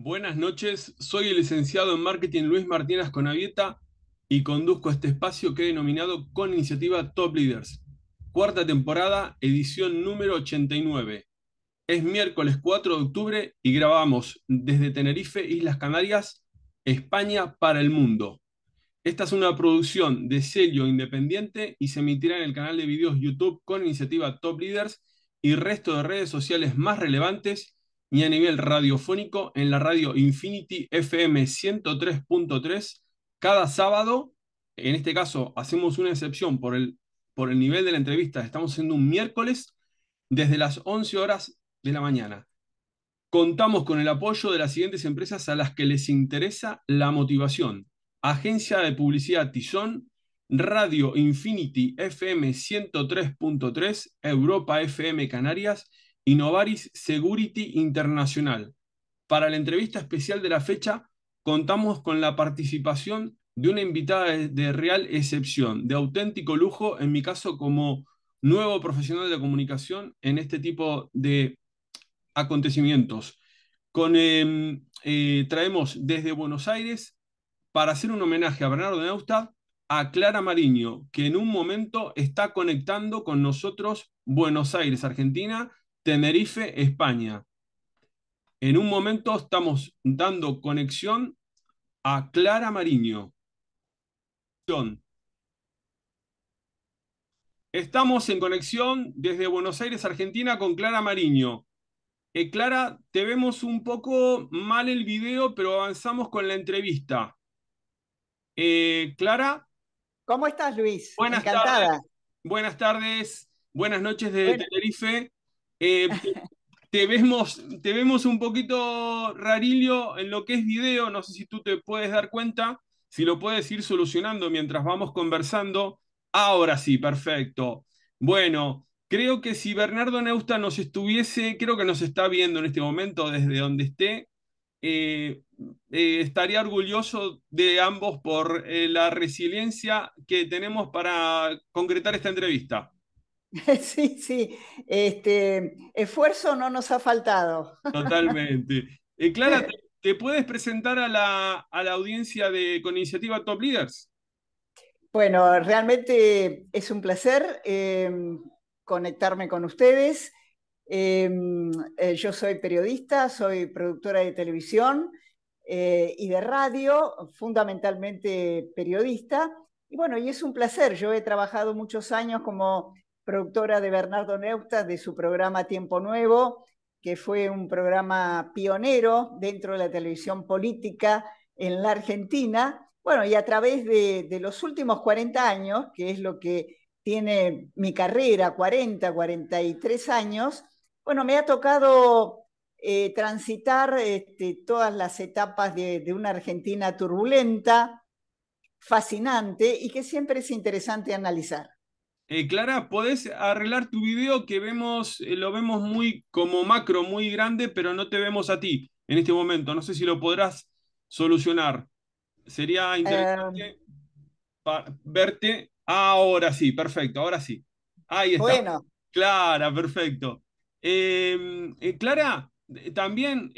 Buenas noches, soy el licenciado en marketing Luis Martínez Conavieta y conduzco este espacio que he denominado con iniciativa Top Leaders. Cuarta temporada, edición número 89. Es miércoles 4 de octubre y grabamos desde Tenerife, Islas Canarias, España para el mundo. Esta es una producción de sello independiente y se emitirá en el canal de videos YouTube con iniciativa Top Leaders y resto de redes sociales más relevantes ni a nivel radiofónico en la radio Infinity FM 103.3 cada sábado. En este caso hacemos una excepción por el, por el nivel de la entrevista. Estamos haciendo un miércoles desde las 11 horas de la mañana. Contamos con el apoyo de las siguientes empresas a las que les interesa la motivación. Agencia de Publicidad Tizón, Radio Infinity FM 103.3, Europa FM Canarias Innovaris Security Internacional. Para la entrevista especial de la fecha, contamos con la participación de una invitada de, real excepción, de auténtico lujo, en mi caso como nuevo profesional de comunicación en este tipo de acontecimientos. Con, em, eh, traemos desde Buenos Aires, para hacer un homenaje a Bernardo Neustad, a Clara Mariño, que en un momento está conectando con nosotros Buenos Aires, Argentina, Tenerife, España. En un momento estamos dando conexión a Clara Mariño. Estamos en conexión desde Buenos Aires, Argentina, con Clara Mariño. Eh, Clara, te vemos un poco mal el video, pero avanzamos con la entrevista. Eh, Clara. ¿Cómo estás, Luis? Buenas tardes. Buenas tardes. Buenas noches de Tenerife. Eh, te, vemos, te vemos un poquito rarilio en lo que es video, no sé si tú te puedes dar cuenta, si lo puedes ir solucionando mientras vamos conversando. Ahora sí, perfecto. Bueno, creo que si Bernardo Neusta nos estuviese, creo que nos está viendo en este momento desde donde esté, eh, eh, estaría orgulloso de ambos por la resiliencia que tenemos para concretar esta entrevista. Sí, sí, este, esfuerzo no nos ha faltado. Totalmente. Eh, Clara, ¿te, puedes presentar a la, audiencia de, con iniciativa Top Leaders? Bueno, realmente es un placer em, conectarme con ustedes. Em, eh, yo soy periodista, soy productora de televisión eh, y de radio, fundamentalmente periodista. Y bueno, y es un placer. Yo he trabajado muchos años como productora de Bernardo Neusta, de su programa Tiempo Nuevo, que fue un programa pionero dentro de la televisión política en la Argentina. Bueno, y a través de, los últimos 40 años, que es lo que tiene mi carrera, 40, 43 años, bueno, me ha tocado eh, transitar este, todas las etapas de, una Argentina turbulenta, fascinante y que siempre es interesante analizar. Eh, Clara, podés arreglar tu video que vemos, eh, lo vemos muy como macro, muy grande, pero no te vemos a ti en este momento. No sé si lo podrás solucionar. Sería eh, interesante verte. Ahora sí, perfecto, ahora sí. Ahí está. Bueno. Clara, perfecto. Em, Clara, también,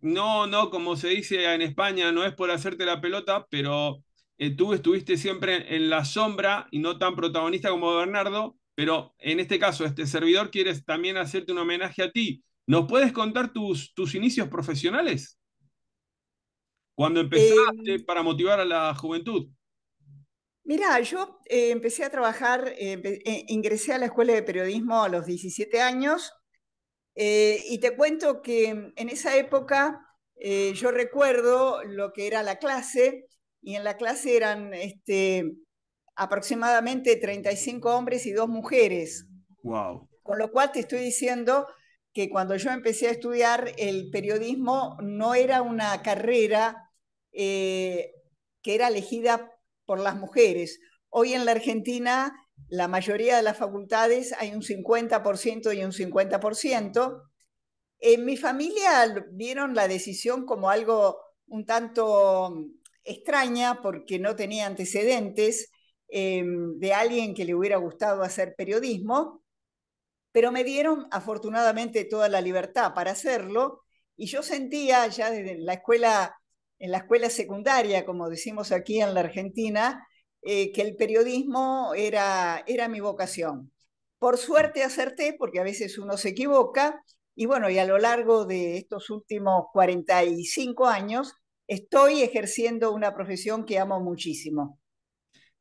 no, no, como se dice en España, no es por hacerte la pelota, pero eh, tú estuviste siempre en la sombra y no tan protagonista como Bernardo, pero en este caso, este servidor quiere también hacerte un homenaje a ti. ¿Nos puedes contar tus, tus inicios profesionales? Cuando empezaste em, para motivar a la juventud. Mira, yo eh, empecé a trabajar, eh, ingresé a la escuela de periodismo a los 17 años y te cuento que en esa época yo recuerdo lo que era la clase, y en la clase eran este, aproximadamente 35 hombres y dos mujeres. Wow. Con lo cual te estoy diciendo que cuando yo empecé a estudiar el periodismo no era una carrera eh, que era elegida por las mujeres. Hoy en la Argentina la mayoría de las facultades hay un 50% y un 50%. En mi familia vieron la decisión como algo un tanto extraña porque no tenía antecedentes em, de alguien que le hubiera gustado hacer periodismo, pero me dieron afortunadamente toda la libertad para hacerlo y yo sentía ya desde la escuela, en la escuela secundaria, como decimos aquí en la Argentina, eh, que el periodismo era, era mi vocación. Por suerte acerté, porque a veces uno se equivoca, y bueno, y a lo largo de estos últimos 45 años estoy ejerciendo una profesión que amo muchísimo.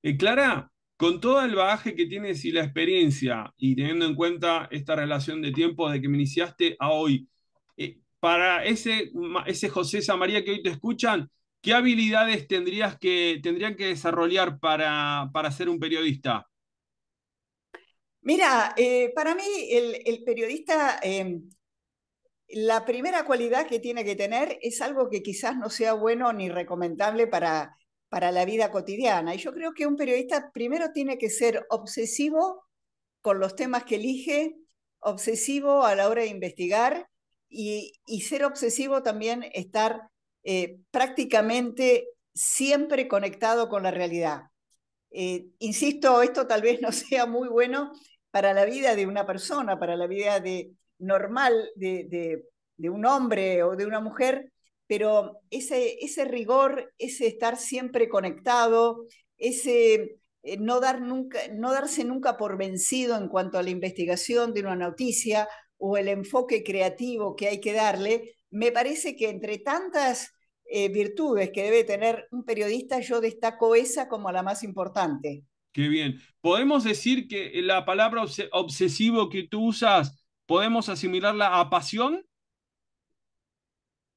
Eh, Clara, con todo el bagaje que tienes y la experiencia, y teniendo en cuenta esta relación de tiempo de que me iniciaste a hoy, eh, para ese, José Samaría que hoy te escuchan, ¿qué habilidades tendrías que, tendrían que desarrollar para, para ser un periodista? Mira, eh, para mí el, periodista la primera cualidad que tiene que tener es algo que quizás no sea bueno ni recomendable para, para la vida cotidiana. Y yo creo que un periodista primero tiene que ser obsesivo con los temas que elige, obsesivo a la hora de investigar y, ser obsesivo también estar eh, prácticamente siempre conectado con la realidad. Eh, insisto, esto tal vez no sea muy bueno para la vida de una persona, para la vida de, normal de, un hombre o de una mujer, pero ese, ese rigor, ese estar siempre conectado, ese eh, no, dar nunca, no darse nunca por vencido en cuanto a la investigación de una noticia o el enfoque creativo que hay que darle, me parece que entre tantas eh, virtudes que debe tener un periodista, yo destaco esa como la más importante. Qué bien. Podemos decir que la palabra obsesivo que tú usas ¿Podemos asimilarla a pasión?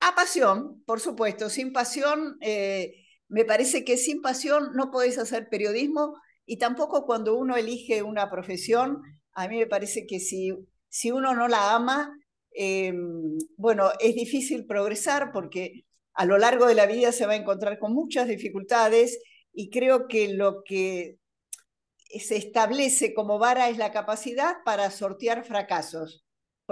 A pasión, por supuesto. Sin pasión, eh, me parece que sin pasión no podés hacer periodismo y tampoco cuando uno elige una profesión, a mí me parece que si, si uno no la ama, em, bueno, es difícil progresar porque a lo largo de la vida se va a encontrar con muchas dificultades y creo que lo que se establece como vara es la capacidad para sortear fracasos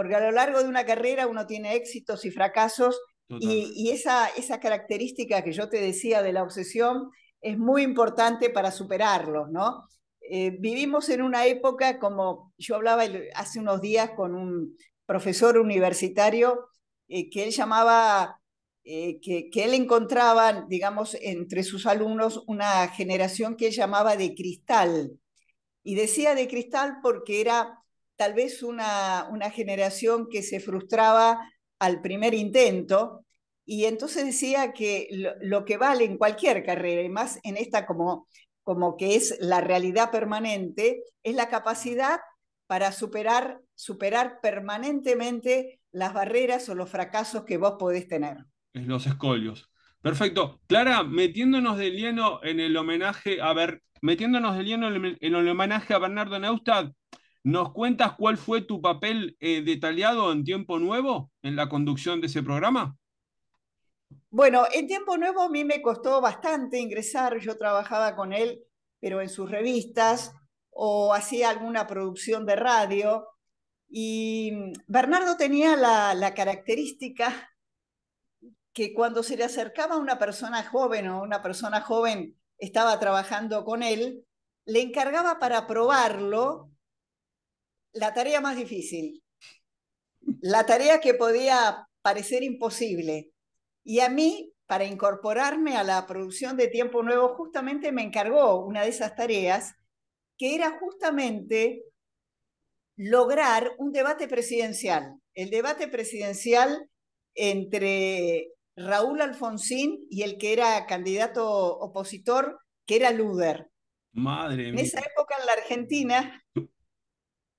porque a lo largo de una carrera uno tiene éxitos y fracasos y, esa, esa característica que yo te decía de la obsesión es muy importante para superarlos, ¿no? Eh, vivimos en una época, como yo hablaba hace unos días con un profesor universitario, eh, que él llamaba, eh, que, que él encontraba, digamos, entre sus alumnos una generación que él llamaba de cristal. Y decía de cristal porque era tal vez una, una generación que se frustraba al primer intento y entonces decía que lo, que vale en cualquier carrera, y más en esta como, como que es la realidad permanente, es la capacidad para superar, superar permanentemente las barreras o los fracasos que vos podés tener. Es Los escollos. Perfecto. Clara, metiéndonos de lleno en el homenaje, a ver, metiéndonos de lleno en el homenaje a Bernardo Neustadt, ¿Nos cuentas cuál fue tu papel eh, detallado en Tiempo Nuevo en la conducción de ese programa? Bueno, en Tiempo Nuevo a mí me costó bastante ingresar, yo trabajaba con él, pero en sus revistas o hacía alguna producción de radio. Y Bernardo tenía la, la característica que cuando se le acercaba una persona joven o una persona joven estaba trabajando con él, le encargaba para probarlo la tarea más difícil, la tarea que podía parecer imposible. Y a mí, para incorporarme a la producción de Tiempo Nuevo, justamente me encargó una de esas tareas, que era justamente lograr un debate presidencial, el debate presidencial entre Raúl Alfonsín y el que era candidato opositor, que era Luder. Madre mía. En esa época en la Argentina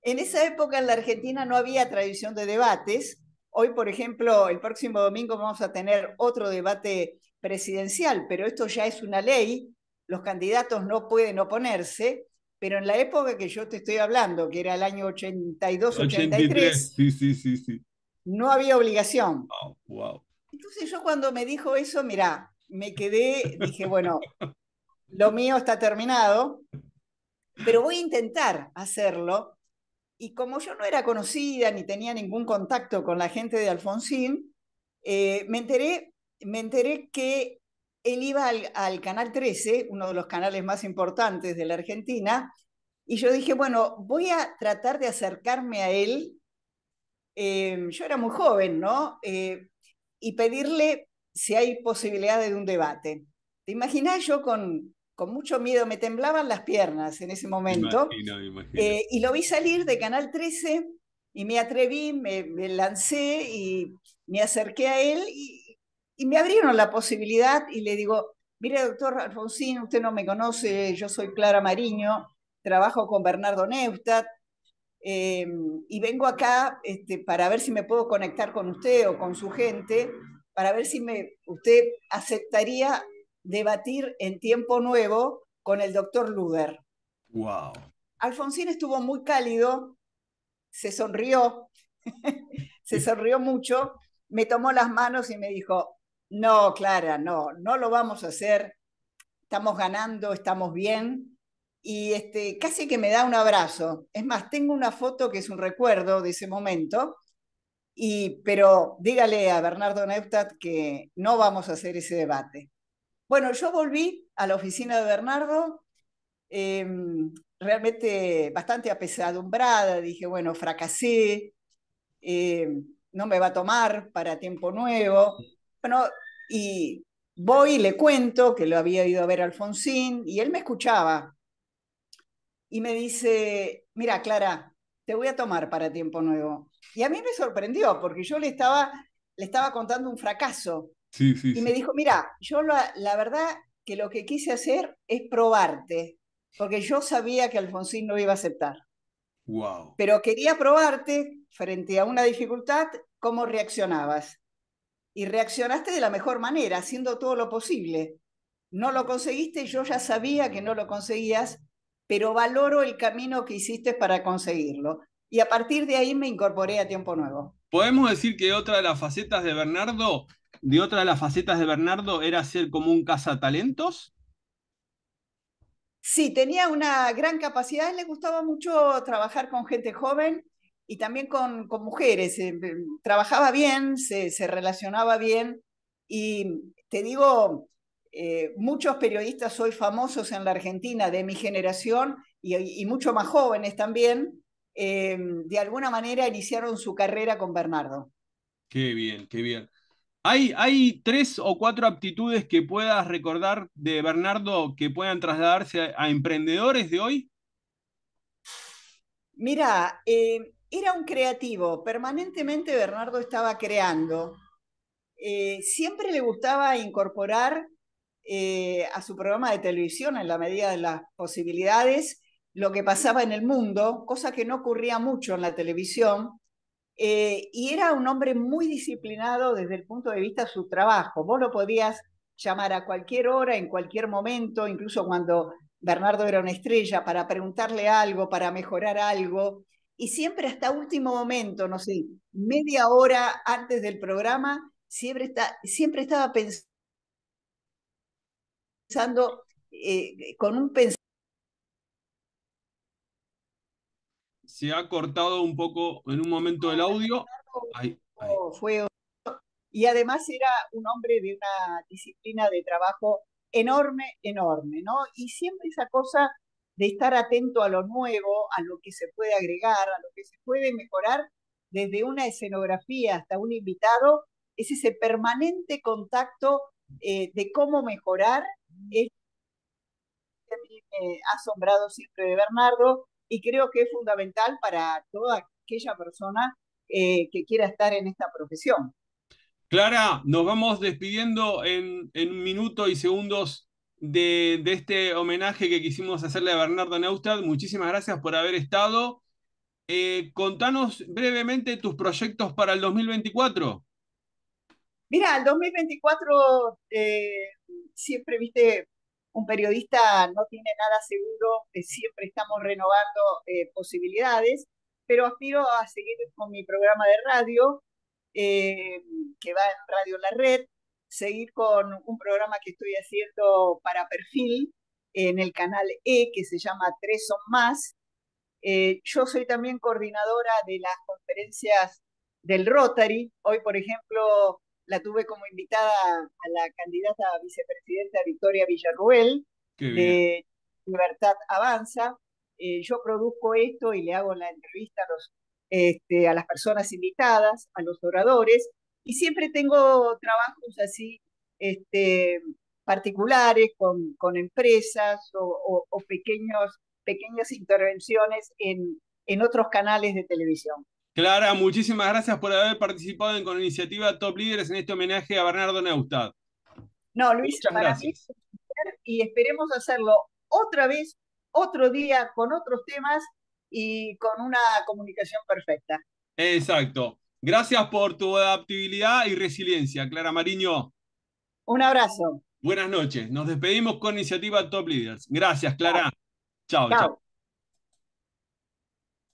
en esa época en la Argentina no había tradición de debates. Hoy, por ejemplo, el próximo domingo vamos a tener otro debate presidencial, pero esto ya es una ley, los candidatos no pueden oponerse, pero en la época que yo te estoy hablando, que era el año 82, 83, no había obligación. Oh, Entonces yo cuando me dijo eso, mirá, me quedé, dije, bueno, lo mío está terminado, pero voy a intentar hacerlo y como yo no era conocida ni tenía ningún contacto con la gente de Alfonsín, eh, me, enteré, me enteré que él iba al, Canal 13, uno de los canales más importantes de la Argentina, y yo dije, bueno, voy a tratar de acercarme a él. Eh, yo era muy joven, ¿no? Eh, y pedirle si hay posibilidad de un debate. ¿Te imaginas yo con con mucho miedo, me temblaban las piernas en ese momento. Eh, y lo vi salir de Canal 13 y me atreví, me, lancé y me acerqué a él y, me abrieron la posibilidad y le digo, mire doctor Alfonsín, usted no me conoce, yo soy Clara Mariño, trabajo con Bernardo Neustadt. Em, y vengo acá este, para ver si me puedo conectar con usted o con su gente, para ver si me, usted aceptaría debatir en tiempo nuevo con el doctor Luder. Wow. Alfonsín estuvo muy cálido, se sonrió, se sonrió mucho, me tomó las manos y me dijo, no, Clara, no, no lo vamos a hacer, estamos ganando, estamos bien. Y este, casi que me da un abrazo. Es más, tengo una foto que es un recuerdo de ese momento, y, pero dígale a Bernardo Neustadt que no vamos a hacer ese debate. Bueno, yo volví a la oficina de Bernardo em, realmente bastante apesadumbrada. Dije, bueno, fracasé, em, no me va a tomar para tiempo nuevo. Bueno, y voy y le cuento que lo había ido a ver a Alfonsín y él me escuchaba. Y me dice, mira, Clara, te voy a tomar para tiempo nuevo. Y a mí me sorprendió porque yo le estaba, le estaba contando un fracaso y me dijo, mira, yo la, la, verdad que lo que quise hacer es probarte, porque yo sabía que Alfonsín no iba a aceptar. Wow. Pero quería probarte frente a una dificultad, cómo reaccionabas. Y reaccionaste de la mejor manera, haciendo todo lo posible. No lo conseguiste, yo ya sabía que no lo conseguías, pero valoro el camino que hiciste para conseguirlo. Y a partir de ahí me incorporé a Tiempo Nuevo. Podemos decir que otra de las facetas de Bernardo de otra de las facetas de Bernardo era ser como un cazatalentos. Sí, tenía una gran capacidad, le gustaba mucho trabajar con gente joven y también con, mujeres. Eh, eh, trabajaba bien, se, relacionaba bien y te digo, eh, muchos periodistas hoy famosos en la Argentina de mi generación y, mucho más jóvenes también, de alguna manera iniciaron su carrera con Bernardo. Qué bien, qué bien. ¿Hay, tres o cuatro aptitudes que puedas recordar de Bernardo que puedan trasladarse a, emprendedores de hoy? Mira, eh, era un creativo, permanentemente Bernardo estaba creando. Eh, siempre le gustaba incorporar eh, a su programa de televisión, en la medida de las posibilidades, lo que pasaba en el mundo, cosa que no ocurría mucho en la televisión. Eh, y era un hombre muy disciplinado desde el punto de vista de su trabajo. Vos lo podías llamar a cualquier hora, en cualquier momento, incluso cuando Bernardo era una estrella, para preguntarle algo, para mejorar algo. Y siempre hasta último momento, no sé, media hora antes del programa, siempre, siempre estaba pensando eh, con un pensamiento se ha cortado un poco en un momento el audio. Fue y además era un hombre de una disciplina de trabajo enorme, enorme, ¿no? Y siempre esa cosa de estar atento a lo nuevo, a lo que se puede agregar, a lo que se puede mejorar, desde una escenografía hasta un invitado, es ese permanente contacto eh, de cómo mejorar. Mm. Es ha asombrado siempre de Bernardo y creo que es fundamental para toda aquella persona eh, que quiera estar en esta profesión. Clara, nos vamos despidiendo en, en un minuto y segundos de, este homenaje que quisimos hacerle a Bernardo neustad Muchísimas gracias por haber estado. Eh, contanos brevemente tus proyectos para el 2024. Mira, el 2024 eh, siempre, viste, un periodista no tiene nada seguro, siempre estamos renovando eh, posibilidades, pero aspiro a seguir con mi programa de radio, eh, que va en Radio La Red, seguir con un programa que estoy haciendo para perfil en el canal E, que se llama Tres Son Más. Eh, yo soy también coordinadora de las conferencias del Rotary. Hoy, por ejemplo, la tuve como invitada a la candidata a vicepresidenta Victoria Villarruel de Libertad Avanza. Eh, yo produzco esto y le hago la entrevista a, los, este, a las personas invitadas, a los oradores, y siempre tengo trabajos así este, particulares con, con empresas o, o, pequeños, pequeñas intervenciones en, en otros canales de televisión. Clara, muchísimas gracias por haber participado con iniciativa Top Líderes en este homenaje a Bernardo Neustad. No, Luis, gracias. y esperemos hacerlo otra vez, otro día, con otros temas y con una comunicación perfecta. Exacto. Gracias por tu adaptabilidad y resiliencia, Clara Mariño. Un abrazo. Buenas noches. Nos despedimos con iniciativa Top Leaders. Gracias, Clara. Chao, chao.